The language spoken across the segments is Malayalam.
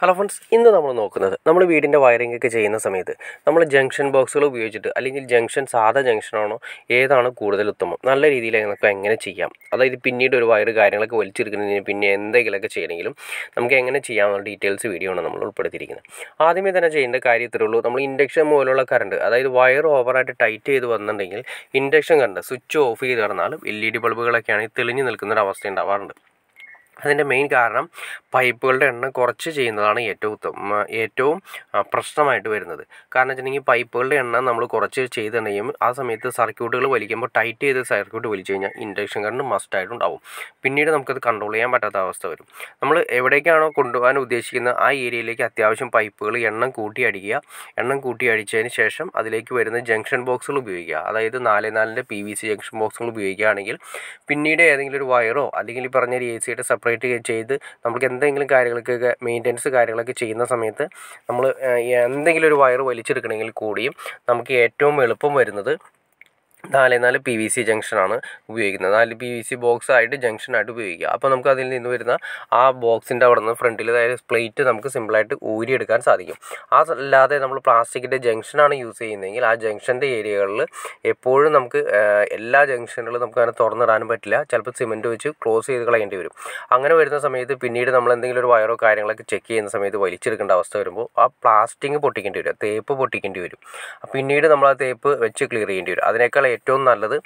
ഹലോ ഫ്രണ്ട്സ് ഇന്ന് നമ്മൾ നോക്കുന്നത് നമ്മൾ വീടിൻ്റെ വയറിംഗ് ഒക്കെ ചെയ്യുന്ന സമയത്ത് നമ്മൾ ജംഗ്ഷൻ ബോക്സുകൾ ഉപയോഗിച്ചിട്ട് അല്ലെങ്കിൽ ജംഗ്ഷൻ സാധാ ജംഗ്ഷനാണോ ഏതാണ് കൂടുതൽ ഉത്തമം നല്ല രീതിയിൽ നമുക്ക് എങ്ങനെ ചെയ്യാം അതായത് പിന്നീട് ഒരു വയറ് കാര്യങ്ങളൊക്കെ വലിച്ചെടുക്കുന്നതിന് പിന്നെ എന്തെങ്കിലുമൊക്കെ ചെയ്യണമെങ്കിലും നമുക്ക് എങ്ങനെ ചെയ്യാമെന്നുള്ള ഡീറ്റെയിൽസ് വീഡിയോ ആണ് നമ്മൾ ഉൾപ്പെടുത്തിയിരിക്കുന്നത് ആദ്യമേ തന്നെ ചെയ്യേണ്ട കാര്യം ഇത്രേ ഉള്ളൂ നമ്മൾ ഇൻഡക്ഷൻ പോലുള്ള കറണ്ട് അതായത് വയർ ഓവറായിട്ട് ടൈറ്റ് ചെയ്ത് വന്നിട്ടുണ്ടെങ്കിൽ ഇൻഡക്ഷൻ കറണ്ട് സ്വിച്ച് ഓഫ് ചെയ്ത് കിടന്നാലും എൽ ഇ ഡി ബൾബുകളൊക്കെയാണെങ്കിൽ നിൽക്കുന്ന ഒരു അവസ്ഥ ഉണ്ടാവാറുണ്ട് അതിൻ്റെ മെയിൻ കാരണം പൈപ്പുകളുടെ എണ്ണം കുറച്ച് ചെയ്യുന്നതാണ് ഏറ്റവും ഉത്തമ ഏറ്റവും പ്രശ്നമായിട്ട് വരുന്നത് കാരണം വെച്ചിട്ടുണ്ടെങ്കിൽ പൈപ്പുകളുടെ എണ്ണം നമ്മൾ കുറച്ച് ചെയ്തിട്ടുണ്ടെങ്കിൽ ആ സമയത്ത് സർക്യൂട്ടുകൾ വലിക്കുമ്പോൾ ടൈറ്റ് ചെയ്ത് സർക്യൂട്ട് വലിച്ചു കഴിഞ്ഞാൽ ഇൻഡക്ഷൻ കറണ്ട് മസ്റ്റായിട്ടുണ്ടാവും പിന്നീട് നമുക്കത് കൺട്രോൾ ചെയ്യാൻ പറ്റാത്ത അവസ്ഥ വരും നമ്മൾ എവിടേക്കാണോ കൊണ്ടുപോകാൻ ഉദ്ദേശിക്കുന്ന ആ ഏരിയയിലേക്ക് അത്യാവശ്യം പൈപ്പുകൾ എണ്ണം കൂട്ടി അടിക്കുക എണ്ണം കൂട്ടി അടിച്ചതിന് ശേഷം അതിലേക്ക് വരുന്ന ജംഗ്ഷൻ ബോക്സുകൾ ഉപയോഗിക്കുക അതായത് നാല് നാലിൻ്റെ പി വി സി ജംഗ്ഷൻ ബോക്സുകൾ ഉപയോഗിക്കുകയാണെങ്കിൽ പിന്നീട് ഏതെങ്കിലും ഒരു വയറോ അല്ലെങ്കിൽ പറഞ്ഞ ഒരു എ സിയുടെ സെപ്പറേറ്റ് ആയിട്ട് ചെയ്ത് നമുക്ക് എന്തെങ്കിലും കാര്യങ്ങൾക്കൊക്കെ മെയിൻ്റനൻസ് കാര്യങ്ങളൊക്കെ ചെയ്യുന്ന സമയത്ത് നമ്മൾ എന്തെങ്കിലും ഒരു വയർ വലിച്ചെടുക്കണമെങ്കിൽ കൂടിയും നമുക്ക് ഏറ്റവും എളുപ്പം വരുന്നത് നാല് നാല് പി വി സി ജംഗ്ഷനാണ് ഉപയോഗിക്കുന്നത് നാല് പി വി സി ബോക്സ് ആയിട്ട് ജംഗ്ഷനായിട്ട് ഉപയോഗിക്കുക അപ്പോൾ നമുക്ക് അതിൽ നിന്ന് വരുന്ന ആ ബോക്സിൻ്റെ അവിടെ നിന്ന് ഫ്രണ്ടിൽ അതായത് പ്ലേറ്റ് നമുക്ക് സിമ്പിളായിട്ട് ഊരിയെടുക്കാൻ സാധിക്കും ആ അല്ലാതെ നമ്മൾ പ്ലാസ്റ്റിക്കിൻ്റെ ജംഗ്ഷനാണ് യൂസ് ചെയ്യുന്നതെങ്കിൽ ആ ജംഗ്ഷൻ്റെ ഏരിയകളിൽ എപ്പോഴും നമുക്ക് എല്ലാ ജംഗ്ഷനുകളും നമുക്ക് അങ്ങനെ തുറന്നിടാനും പറ്റില്ല ചിലപ്പോൾ സിമെൻറ്റ് വെച്ച് ക്ലോസ് ചെയ്ത് കളയേണ്ടി വരും അങ്ങനെ വരുന്ന സമയത്ത് പിന്നീട് നമ്മൾ എന്തെങ്കിലും ഒരു വയറോ കാര്യങ്ങളൊക്കെ ചെക്ക് ചെയ്യുന്ന സമയത്ത് വലിച്ചെടുക്കേണ്ട അവസ്ഥ വരുമ്പോൾ ആ പ്ലാസ്റ്റിക് പൊട്ടിക്കേണ്ടി വരും തേപ്പ് പൊട്ടിക്കേണ്ടി വരും പിന്നീട് നമ്മൾ ആ തേപ്പ് വെച്ച് ക്ലിയർ ചെയ്യേണ്ടി വരും അതിനേക്കാൾ ഏറ്റവും നല്ലത്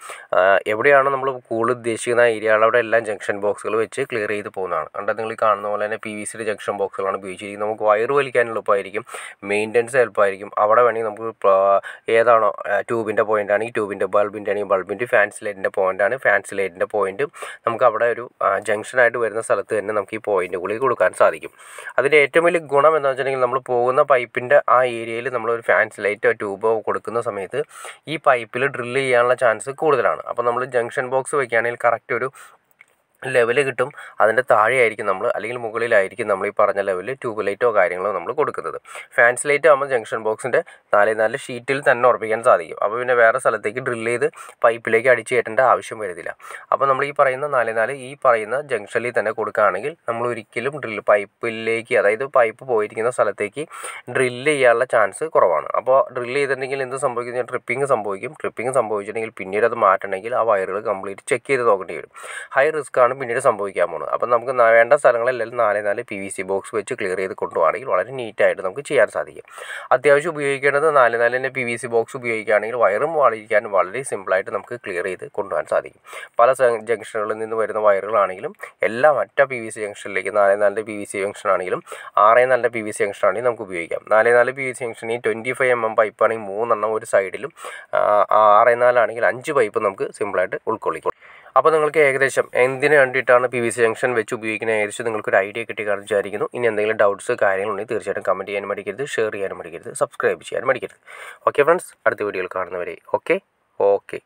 എവിടെയാണ് നമ്മൾ കൂടുതൽ ഉദ്ദേശിക്കുന്ന ഏരിയ അവിടെ എല്ലാം ജംഗ്ഷൻ ബോക്സുകൾ വെച്ച് ക്ലിയർ ചെയ്ത് പോകുന്നതാണ് കണ്ടാൽ നിങ്ങൾ ഈ കാണുന്ന പോലെ തന്നെ പി വി സിയുടെ ജംഗ്ഷൻ ബോക്സുകളാണ് ഉപയോഗിച്ചിരിക്കുന്നത് നമുക്ക് വയറ് വലിക്കാൻ എളുപ്പമായിരിക്കും മെയിൻ്റനൻസ് എളുപ്പമായിരിക്കും അവിടെ വേണമെങ്കിൽ നമുക്ക് ഏതാണോ ട്യൂബിൻ്റെ പോയിൻ്റ് ആണെങ്കിൽ ട്യൂബിൻ്റെ ബൾബിൻ്റെ ആണെങ്കിൽ ബൾബിൻ്റെ ഫാൻസ് ലൈറ്റിൻ്റെ പോയിൻ്റ് ആണ് ഫാൻസ് ലൈറ്റിൻ്റെ പോയിൻ്റ് നമുക്ക് അവിടെ ഒരു ജംഗ്ഷനായിട്ട് വരുന്ന സ്ഥലത്ത് തന്നെ നമുക്ക് ഈ പോയിൻ്റ് കൂടി കൊടുക്കാൻ സാധിക്കും അതിൻ്റെ ഏറ്റവും വലിയ ഗുണം എന്ന് വെച്ചിട്ടുണ്ടെങ്കിൽ നമ്മൾ പോകുന്ന പൈപ്പിൻ്റെ ആ ഏരിയയിൽ നമ്മളൊരു ഫാൻസ് ലൈറ്റോ ട്യൂബോ കൊടുക്കുന്ന സമയത്ത് ഈ പൈപ്പിൽ ഡ്രില്ല് ചെയ്യാൻ ചെയ്യാനുള്ള ചാൻസ് കൂടുതലാണ് അപ്പോൾ നമ്മൾ ജംഗ്ഷൻ ബോക്സ് വയ്ക്കുകയാണെങ്കിൽ കറക്റ്റ് ഒരു ലെവൽ കിട്ടും അതിൻ്റെ താഴെയായിരിക്കും നമ്മൾ അല്ലെങ്കിൽ മുകളിലായിരിക്കും നമ്മൾ ഈ പറഞ്ഞ ലെവലിൽ ട്യൂബ് ലൈറ്റോ കാര്യങ്ങളോ നമ്മൾ കൊടുക്കുന്നത് ഫാൻസ് ലൈറ്റ് ആകുമ്പോൾ ജംഗ്ഷൻ ബോക്സിൻ്റെ നാല് നാല് ഷീറ്റിൽ തന്നെ ഉറപ്പിക്കാൻ സാധിക്കും അപ്പോൾ പിന്നെ വേറെ സ്ഥലത്തേക്ക് ഡ്രില്ല് ചെയ്ത് പൈപ്പിലേക്ക് അടിച്ചു കയറ്റേണ്ട ആവശ്യം വരുന്നില്ല അപ്പോൾ നമ്മൾ ഈ പറയുന്ന നാല് നാല് ഈ പറയുന്ന ജംഗ്ഷനിൽ തന്നെ കൊടുക്കുകയാണെങ്കിൽ നമ്മൾ ഒരിക്കലും ഡ്രിൽ പൈപ്പിലേക്ക് അതായത് പൈപ്പ് പോയിരിക്കുന്ന സ്ഥലത്തേക്ക് ഡ്രില്ല് ചെയ്യാനുള്ള ചാൻസ് കുറവാണ് അപ്പോൾ ഡ്രില്ല് ചെയ്തിട്ടുണ്ടെങ്കിൽ എന്ത് സംഭവിക്കുന്ന ട്രിപ്പിംഗ് സംഭവിക്കും ട്രിപ്പിംഗ് സംഭവിച്ചിട്ടുണ്ടെങ്കിൽ പിന്നീട് അത് മാറ്റണമെങ്കിൽ ആ വയറുകൾ കംപ്ലീറ്റ് ചെക്ക് ചെയ്ത് നോക്കേണ്ടി വരും ഹൈ റിസ്ക് ഇതാണ് പിന്നീട് സംഭവിക്കാൻ പോകുന്നത് അപ്പം നമുക്ക് വേണ്ട സ്ഥലങ്ങളെല്ലാം നാലേ നാല് പി വി സി ബോക്സ് വെച്ച് ക്ലിയർ ചെയ്ത് കൊണ്ടുപോകുകയാണെങ്കിൽ വളരെ നീറ്റായിട്ട് നമുക്ക് ചെയ്യാൻ സാധിക്കും അത്യാവശ്യം ഉപയോഗിക്കേണ്ടത് നാല് നാല് തന്നെ പി വി സി ബോക്സ് ഉപയോഗിക്കുകയാണെങ്കിൽ വയറും വളരിക്കാൻ വളരെ സിമ്പിളായിട്ട് നമുക്ക് ക്ലിയർ ചെയ്ത് കൊണ്ടുപോകാൻ സാധിക്കും പല ജംഗ്ഷനുകളിൽ നിന്ന് വരുന്ന വയറുകളാണെങ്കിലും എല്ലാം ഒറ്റ പി വി സി ജംഗ്ഷനിലേക്ക് നാല് നാലിൻ്റെ പി വി സി ജംഗ്ഷൻ ആണെങ്കിലും ആറ് നാലിൻ്റെ പി വി സി ജംഗ്ഷൻ ആണെങ്കിലും നമുക്ക് ഉപയോഗിക്കാം നാലേ നാല് പി വി സി ജംഗ്ഷൻ ഈ twenty five M M pipe ആണെങ്കിൽ മൂന്നെണ്ണം ഒരു സൈഡിലും ആറ് നാലാണെങ്കിൽ അഞ്ച് പൈപ്പ് നമുക്ക് സിമ്പിളായിട്ട് ഉൾക്കൊള്ളിക്കും അപ്പോൾ നിങ്ങൾക്ക് ഏകദേശം എന്തിനു വേണ്ടിയിട്ടാണ് പി വി സി ജംഗ്ഷൻ വെച്ച് ഉപയോഗിക്കുന്നത് ഏകദേശം നിങ്ങൾക്കൊരു ഐഡിയ കിട്ടി കാണും വിചാരിക്കുന്നു ഇനി എന്തെങ്കിലും ഡൗട്ട്സ് കാര്യങ്ങളുണ്ടെങ്കിൽ തീർച്ചയായിട്ടും കമൻറ്റ് ചെയ്യാനും മടിക്കരുത് ഷെയർ ചെയ്യാനും മടിക്കരുത് സബ്സ്ക്രൈബ് ചെയ്യാനും മടിക്കരുത് ഓക്കെ ഫ്രണ്ട്സ് അടുത്ത വീഡിയോയിൽ കാണുന്നവരെ ഓക്കെ ഓക്കെ